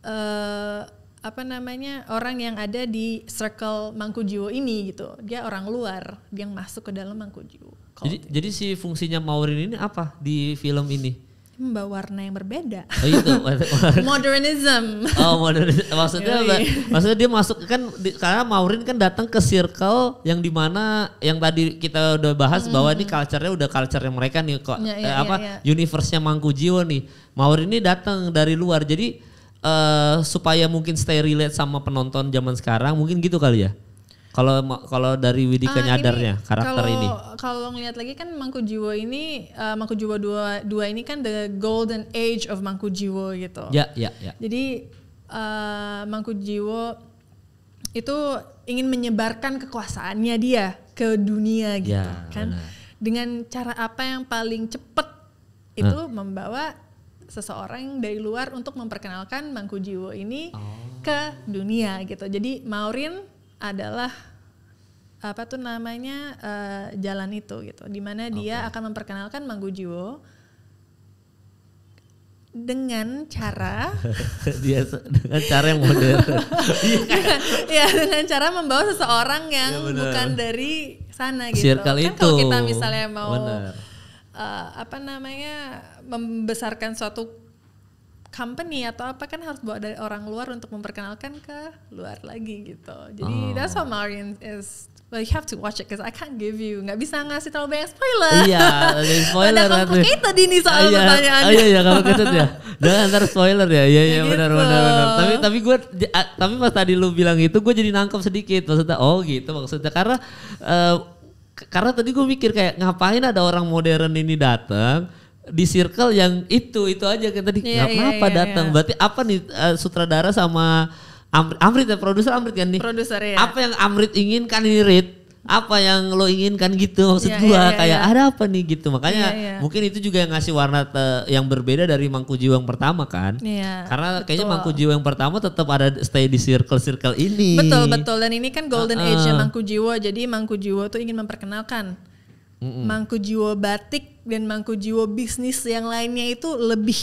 eh, apa namanya orang yang ada di circle Mangkujiwo ini gitu dia orang luar yang masuk ke dalam Mangkujiwo jadi jadi si fungsinya Maurin ini apa di film ini membawa warna yang berbeda oh itu modernism oh modernism maksudnya apa? maksudnya dia masuk kan di, karena Maurin kan datang ke circle yang dimana yang tadi kita udah bahas -hmm. bahwa ini culture-nya udah culture mereka nih kok ya, ya, eh, ya, apa ya, ya. universe-nya Mangkujiwo nih Maurin ini datang dari luar jadi uh, supaya mungkin stay relate sama penonton zaman sekarang mungkin gitu kali ya kalau kalau dari Widika uh, nyadarnya ini, karakter kalo, ini kalau ngeliat lagi kan Mangku Jiwo ini uh, eh, Mangku Jiwo dua dua ini kan the golden age of Mangku Jiwo gitu ya ya ya jadi uh, eh, Mangku Jiwo itu ingin menyebarkan kekuasaannya dia ke dunia gitu yeah, kan benar. dengan cara apa yang paling cepat itu uh. membawa seseorang dari luar untuk memperkenalkan Mangku Jiwo ini oh. ke dunia gitu. Jadi Maurin adalah apa tuh namanya uh, jalan itu gitu, dimana okay. dia akan memperkenalkan Mangku Jiwo dengan cara dia dengan cara yang modern ya dengan cara membawa seseorang yang ya bukan dari sana gitu circle kan kalau kita misalnya mau bener uh, apa namanya membesarkan suatu company atau apa kan harus bawa dari orang luar untuk memperkenalkan ke luar lagi gitu. Jadi oh. that's what Marion is. Well, you have to watch it because I can't give you. Nggak bisa ngasih terlalu banyak spoiler. Iya, ada spoiler. Ada di ini soal iya, pertanyaan. Iya, iya, iya, complicated ya. Jangan ntar spoiler ya. Iya, iya, gitu. benar, benar, benar. Tapi, tapi gue, tapi pas tadi lu bilang itu, gue jadi nangkep sedikit. Maksudnya, oh gitu maksudnya. Karena uh, karena tadi gue mikir kayak ngapain ada orang modern ini datang di circle yang itu itu aja kan tadi yeah, iya, kenapa yeah, yeah, datang yeah. berarti apa nih uh, sutradara sama Amrit, Amrit ya produser Amrit kan nih produser ya apa yang Amrit inginkan ini Rit apa yang lo inginkan gitu maksud yeah, gua yeah, yeah, kayak yeah. ada apa nih gitu makanya yeah, yeah. mungkin itu juga yang ngasih warna te- yang berbeda dari Mangku Jiwa yang pertama kan yeah, karena betul. kayaknya Mangku Jiwa yang pertama tetap ada stay di circle circle ini betul betul dan ini kan golden uh-uh. age ya Mangku Jiwa jadi Mangku Jiwa tuh ingin memperkenalkan Mm-mm. Mangku Jiwa batik dan Mangku Jiwa bisnis yang lainnya itu lebih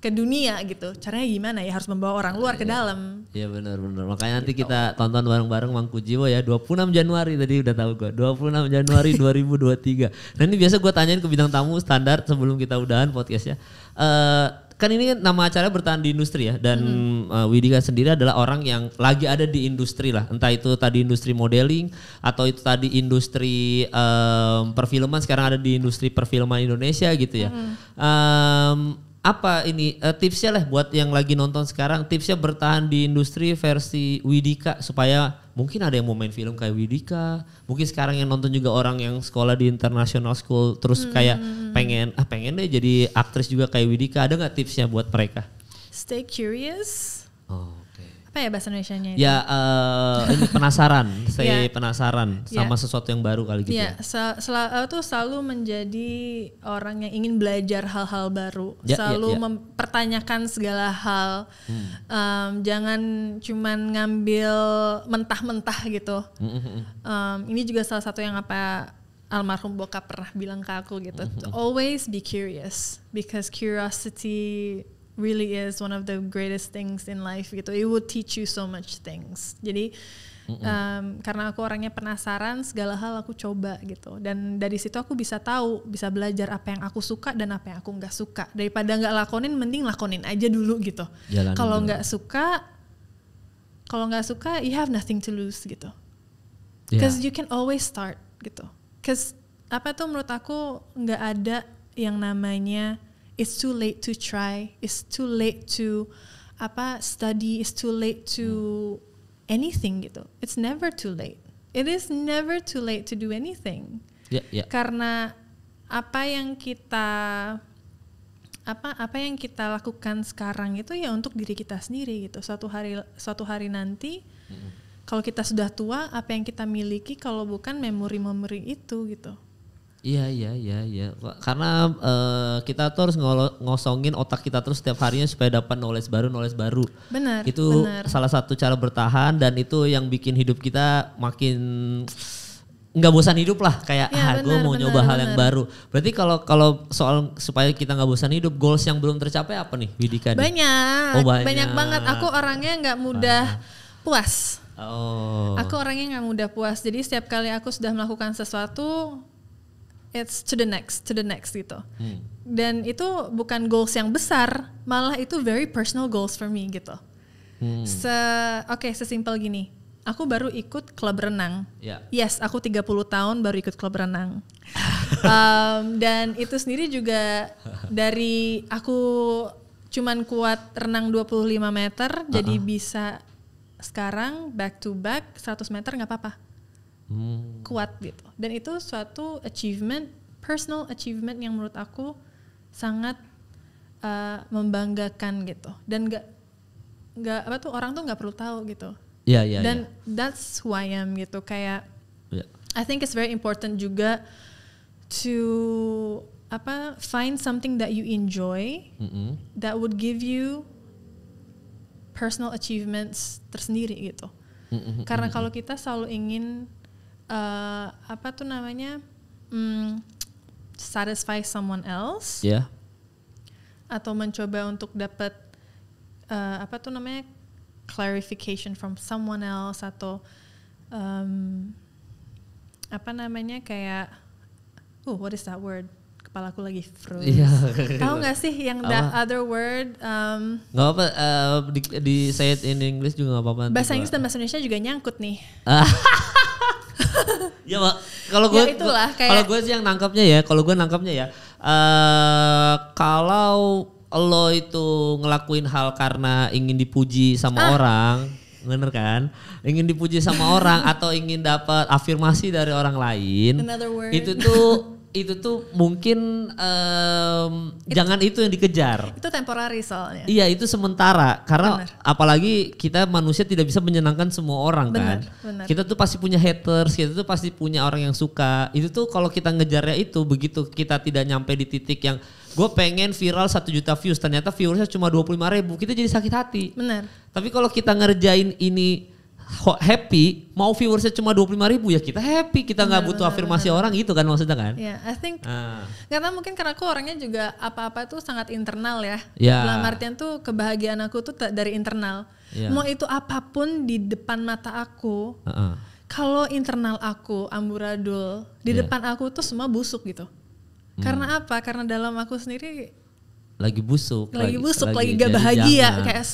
ke dunia gitu. Caranya gimana ya? Harus membawa orang luar ke iya. dalam. Iya benar benar. Makanya nanti kita tonton bareng-bareng Mangku Jiwo ya 26 Januari tadi udah tahu puluh 26 Januari 2023. Nah ini biasa gue tanyain ke bidang tamu standar sebelum kita udahan podcastnya. Eh kan ini nama acara bertahan di industri ya dan hmm. uh, Widika sendiri adalah orang yang lagi ada di industri lah entah itu tadi industri modeling atau itu tadi industri um, perfilman sekarang ada di industri perfilman Indonesia gitu ya hmm apa ini uh, tipsnya lah buat yang lagi nonton sekarang tipsnya bertahan di industri versi Widika supaya mungkin ada yang mau main film kayak Widika mungkin sekarang yang nonton juga orang yang sekolah di international school terus hmm. kayak pengen ah pengen deh jadi aktris juga kayak Widika ada nggak tipsnya buat mereka stay curious oh apa ya bahasa Indonesia-nya itu? Ya uh, ini penasaran, saya yeah. penasaran ya. sama yeah. sesuatu yang baru kali gitu. Yeah. Ya, Sel sel eh, tuh selalu menjadi orang yang ingin belajar hal-hal baru, yeah, ya, selalu yeah, yeah. mempertanyakan segala hal. Hmm. Um, jangan cuman ngambil mentah-mentah gitu. Um, ini juga salah satu yang apa almarhum bokap pernah bilang ke aku gitu. Always be curious because curiosity really is one of the greatest things in life gitu. It will teach you so much things. Jadi um, karena aku orangnya penasaran segala hal aku coba gitu dan dari situ aku bisa tahu bisa belajar apa yang aku suka dan apa yang aku nggak suka daripada nggak lakonin mending lakonin aja dulu gitu kalau nggak suka kalau nggak suka you have nothing to lose gitu because yeah. you can always start gitu because apa tuh menurut aku nggak ada yang namanya it's too late to try, it's too late to apa study, it's too late to hmm. anything gitu. It's never too late. It is never too late to do anything. Yeah, yeah. Karena apa yang kita apa apa yang kita lakukan sekarang itu ya untuk diri kita sendiri gitu. Suatu hari suatu hari nanti -hmm. kalau kita sudah tua, apa yang kita miliki kalau bukan memori-memori itu gitu. Iya iya iya iya. Karena uh, kita tuh harus ngosongin otak kita terus setiap harinya supaya dapat knowledge baru knowledge baru. Benar. Itu bener. salah satu cara bertahan dan itu yang bikin hidup kita makin nggak bosan hidup lah kayak ya, ah gue mau bener, nyoba bener. hal yang baru. Berarti kalau kalau soal supaya kita nggak bosan hidup goals yang belum tercapai apa nih Widika? Banyak. Oh, banyak. Banyak banget. Aku orangnya nggak mudah banyak. puas. Oh. Aku orangnya nggak mudah puas. Jadi setiap kali aku sudah melakukan sesuatu, it's to the next, to the next gitu. Hmm. Dan itu bukan goals yang besar, malah itu very personal goals for me gitu. Hmm. Se oke, okay, sesimpel gini. Aku baru ikut klub renang. Yeah. Yes, aku 30 tahun baru ikut klub renang. um, dan itu sendiri juga dari aku cuman kuat renang 25 meter uh -uh. jadi bisa sekarang back to back 100 meter nggak apa-apa hmm. kuat gitu dan itu suatu achievement personal achievement yang menurut aku sangat uh, membanggakan gitu dan gak nggak apa tuh orang tuh nggak perlu tahu gitu yeah, yeah, dan yeah. that's who I am gitu kayak yeah. I think it's very important juga to apa find something that you enjoy mm -hmm. that would give you personal achievements tersendiri gitu mm -hmm. karena kalau kita selalu ingin uh, apa tuh namanya mm, satisfy someone else yeah. atau mencoba untuk dapat uh, apa tuh namanya clarification from someone else atau um, apa namanya kayak oh what is that word kepala aku lagi froze. Iya. Tahu nggak sih yang the apa? other word? Um, apa, uh, di, di say it in English juga nggak apa-apa. Bahasa Inggris dan bahasa Indonesia juga nyangkut nih. Iya, ya pak kalau gue ya kalau gue sih yang nangkapnya ya kalau gue nangkapnya ya uh, kalau lo itu ngelakuin hal karena ingin dipuji sama ah. orang bener kan ingin dipuji sama orang atau ingin dapat afirmasi dari orang lain itu tuh itu tuh mungkin um, itu, jangan itu yang dikejar. Itu temporary soalnya. Iya, itu sementara karena bener. apalagi kita manusia tidak bisa menyenangkan semua orang bener, kan. Bener. Kita tuh pasti punya haters, kita tuh pasti punya orang yang suka. Itu tuh kalau kita ngejarnya itu begitu kita tidak nyampe di titik yang gue pengen viral satu juta views ternyata viewersnya cuma dua puluh lima ribu kita jadi sakit hati. Benar. Tapi kalau kita ngerjain ini happy mau viewersnya cuma dua puluh ribu ya kita happy kita nggak butuh afirmasi bener. orang gitu kan maksudnya kan? Ya, yeah, I think ah. karena mungkin karena aku orangnya juga apa-apa tuh sangat internal ya. Yeah. Dalam artian tuh kebahagiaan aku tuh dari internal. Yeah. Mau itu apapun di depan mata aku, uh -uh. kalau internal aku amburadul di yeah. depan aku tuh semua busuk gitu. Hmm. Karena apa? Karena dalam aku sendiri lagi busuk, lagi, busuk, lagi, lagi gak bahagia, jangan. kayak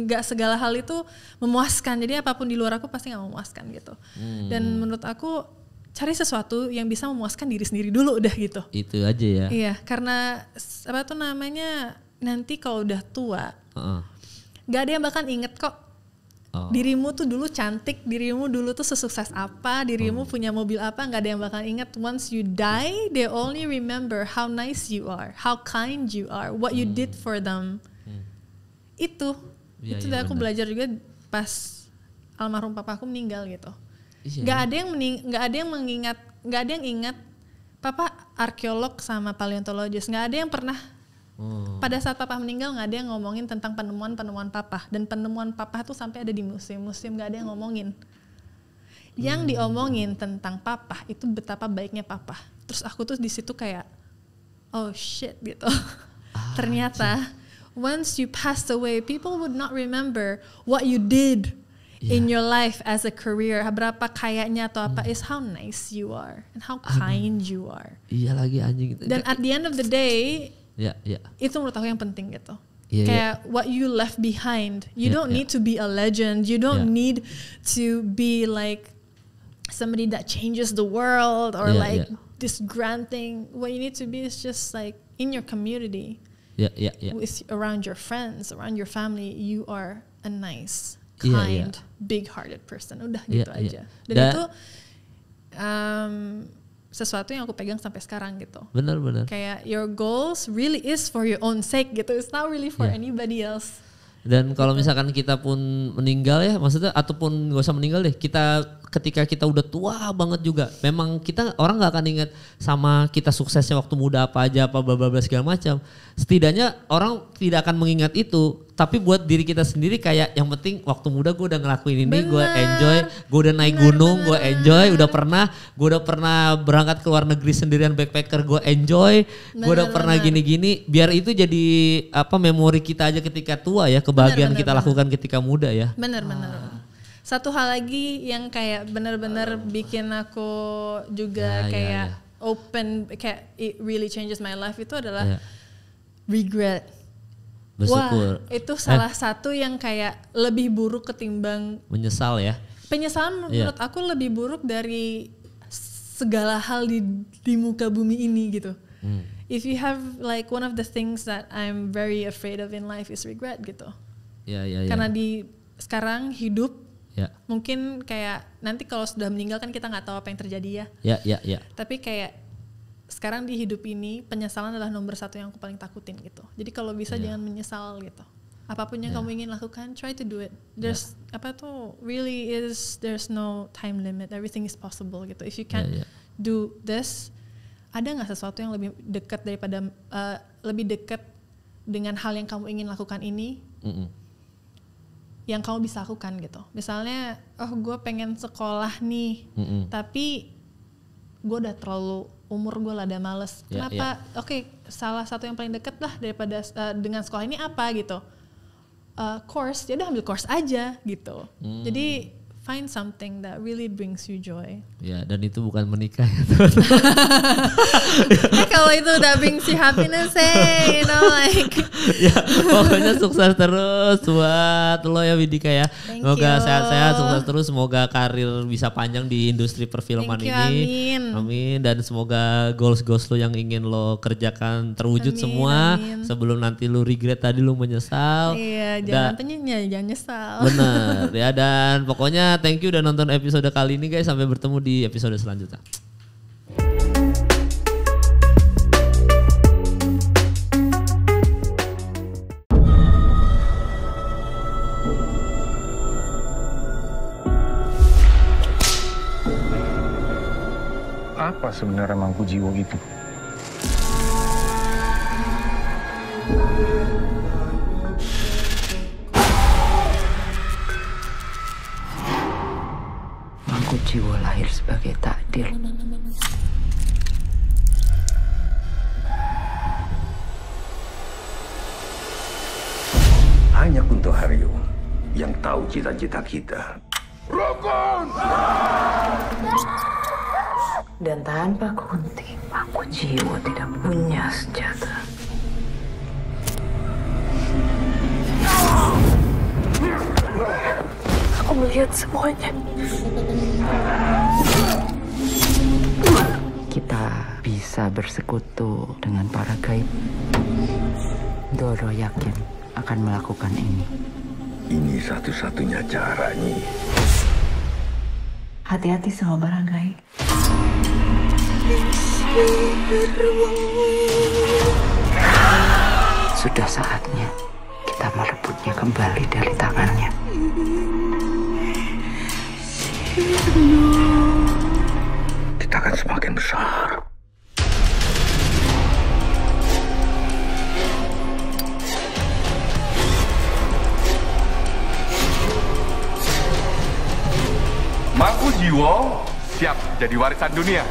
nggak segala hal itu memuaskan. Jadi apapun di luar aku pasti nggak memuaskan gitu. Hmm. Dan menurut aku cari sesuatu yang bisa memuaskan diri sendiri dulu udah gitu. Itu aja ya. Iya, karena apa tuh namanya nanti kalau udah tua, uh -uh. gak ada yang bahkan inget kok Oh. Dirimu tuh dulu cantik, dirimu dulu tuh sesukses apa, dirimu oh. punya mobil apa, nggak ada yang bakal ingat. Once you die, they only remember how nice you are, how kind you are, what you hmm. did for them. Hmm. Itu, ya, itu ya, aku belajar juga pas almarhum papa aku meninggal gitu. Iya, nggak ya. ada yang mening, gak ada yang mengingat, nggak ada yang ingat papa arkeolog sama paleontologis. nggak ada yang pernah Hmm. Pada saat papa meninggal nggak ada yang ngomongin tentang penemuan-penemuan papa dan penemuan papa tuh sampai ada di museum-museum nggak ada yang ngomongin. Yang hmm. diomongin tentang papa itu betapa baiknya papa. Terus aku tuh di situ kayak oh shit gitu. Ah, Ternyata once you passed away people would not remember what you did yeah. in your life as a career. Berapa kayaknya atau apa hmm. is how nice you are and how kind Aduh. you are. Iya lagi anjing. Dan at the end of the day yeah, yeah. itu menurut aku yang penting gitu yeah, iya. kayak yeah. what you left behind you yeah, don't yeah. need to be a legend you don't yeah. need to be like somebody that changes the world or yeah, ya. like yeah. this grand thing what you need to be is just like in your community yeah yeah yeah with around your friends around your family you are a nice ya, ya. kind yeah, yeah. big hearted person udah gitu yeah. aja dan That, itu um, sesuatu yang aku pegang sampai sekarang gitu. Benar benar. Kayak your goals really is for your own sake gitu. It's not really for yeah. anybody else. Dan kalau gitu. misalkan kita pun meninggal ya, maksudnya ataupun gak usah meninggal deh, kita ketika kita udah tua banget juga memang kita orang nggak akan ingat sama kita suksesnya waktu muda apa aja apa bla bla segala macam setidaknya orang tidak akan mengingat itu tapi buat diri kita sendiri kayak yang penting waktu muda gue udah ngelakuin ini gue enjoy gue udah naik gunung gue enjoy udah pernah gue udah pernah berangkat ke luar negeri sendirian backpacker gue enjoy gue udah pernah gini-gini biar itu jadi apa memori kita aja ketika tua ya kebahagiaan bener, bener, kita bener. lakukan ketika muda ya bener bener ah satu hal lagi yang kayak bener-bener bikin aku juga yeah, ya, ya. kayak yeah, yeah. open kayak it really changes my life itu adalah yeah. regret bersyukur. Wah, itu salah eh. satu yang kayak lebih buruk ketimbang menyesal ya. Penyesalan ya. menurut aku lebih buruk dari segala hal di di muka bumi ini gitu. Hmm. If you have like one of the things that I'm very afraid of in life is regret gitu. Ya Karena di sekarang hidup Ya. Mungkin kayak nanti kalau sudah meninggal kan kita nggak tahu apa yang terjadi ya. Ya, ya, ya. Tapi kayak sekarang di hidup ini penyesalan adalah nomor satu yang aku paling takutin gitu. Jadi kalau bisa ya. jangan menyesal gitu. Apapun yang ya. kamu ingin lakukan, try to do it. There's ya. apa tuh really is there's no time limit. Everything is possible gitu. If you can ya, ya. do this, ada nggak sesuatu yang lebih dekat daripada uh, lebih dekat dengan hal yang kamu ingin lakukan ini? Mm -mm yang kamu bisa lakukan gitu. Misalnya, oh gue pengen sekolah nih, mm -mm. tapi gue udah terlalu umur gue lah ada males. Yeah, Kenapa? Yeah. Oke, okay, salah satu yang paling deket lah daripada uh, dengan sekolah ini apa gitu? Uh, course, ya udah ambil course aja gitu. Mm. Jadi find something that really brings you joy. Ya, yeah, dan itu bukan menikah ya. eh, kalau itu that brings you happiness, hey, you know like. ya, pokoknya sukses terus buat lo ya Widika ya. Thank semoga sehat-sehat, sukses terus, semoga karir bisa panjang di industri perfilman Thank you, ini. amin. Amin dan semoga goals-goals lo yang ingin lo kerjakan terwujud amin, semua amin. sebelum nanti lo regret tadi lo menyesal. Iya, jangan tanya, jangan nyesal. Bener ya dan pokoknya thank you udah nonton episode kali ini guys. Sampai bertemu di episode selanjutnya. apa sebenarnya mangku jiwo itu? jiwa lahir sebagai takdir. Hanya Kunto Haryo yang tahu cita-cita kita. Rukun! Dan tanpa Kunti, aku jiwa tidak punya senjata. Oh! Он сегодня. Kita bisa bersekutu dengan para gaib. Doro yakin akan melakukan ini. Ini satu-satunya caranya. Hati-hati sama barang gaib. Sudah saatnya kita merebutnya kembali dari tangannya. Kita akan semakin besar. Maku Jiwo siap jadi warisan dunia.